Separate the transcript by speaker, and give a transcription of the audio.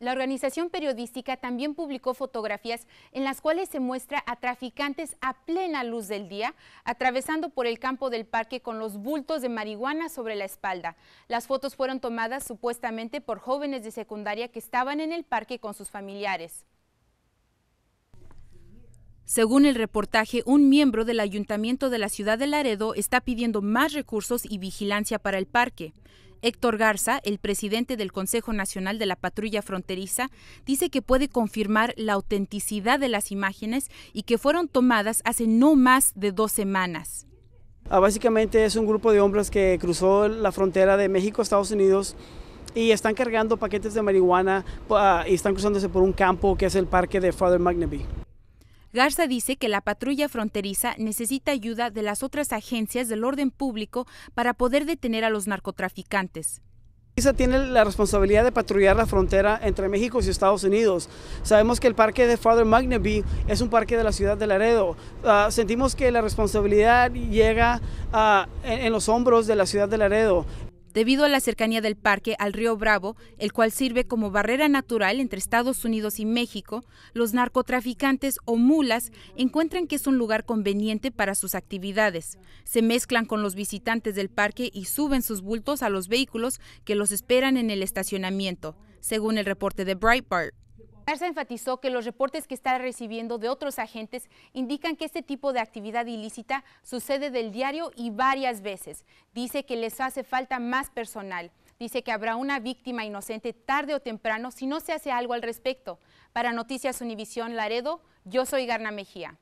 Speaker 1: La organización periodística también publicó fotografías en las cuales se muestra a traficantes a plena luz del día atravesando por el campo del parque con los bultos de marihuana sobre la espalda. Las fotos fueron tomadas supuestamente por jóvenes de secundaria que estaban en el parque con sus familiares. Según el reportaje, un miembro del ayuntamiento de la ciudad de Laredo está pidiendo más recursos y vigilancia para el parque. Héctor Garza, el presidente del Consejo Nacional de la Patrulla Fronteriza, dice que puede confirmar la autenticidad de las imágenes y que fueron tomadas hace no más de dos semanas.
Speaker 2: Ah, básicamente es un grupo de hombres que cruzó la frontera de México a Estados Unidos y están cargando paquetes de marihuana ah, y están cruzándose por un campo que es el parque de Father Magnaby.
Speaker 1: Garza dice que la patrulla fronteriza necesita ayuda de las otras agencias del orden público para poder detener a los narcotraficantes.
Speaker 2: Isa tiene la responsabilidad de patrullar la frontera entre México y Estados Unidos. Sabemos que el parque de Father Magneby es un parque de la ciudad de Laredo. Ah, sentimos que la responsabilidad llega ah, en, los hombros de la ciudad de Laredo debido a la cercanía del parque al río Bravo, el cual sirve como barrera
Speaker 1: natural entre Estados Unidos y México, los narcotraficantes o mulas encuentran que es un lugar conveniente para sus actividades. Se mezclan con los visitantes del parque y suben sus bultos a los vehículos que los esperan en el estacionamiento, según el reporte de Breitbart. Garza enfatizó que los reportes que está recibiendo de otros agentes indican que este tipo de actividad ilícita sucede del diario y varias veces. Dice que les hace falta más personal. Dice que habrá una víctima inocente tarde o temprano si no se hace algo al respecto. Para Noticias Univisión Laredo, yo soy Garna Mejía.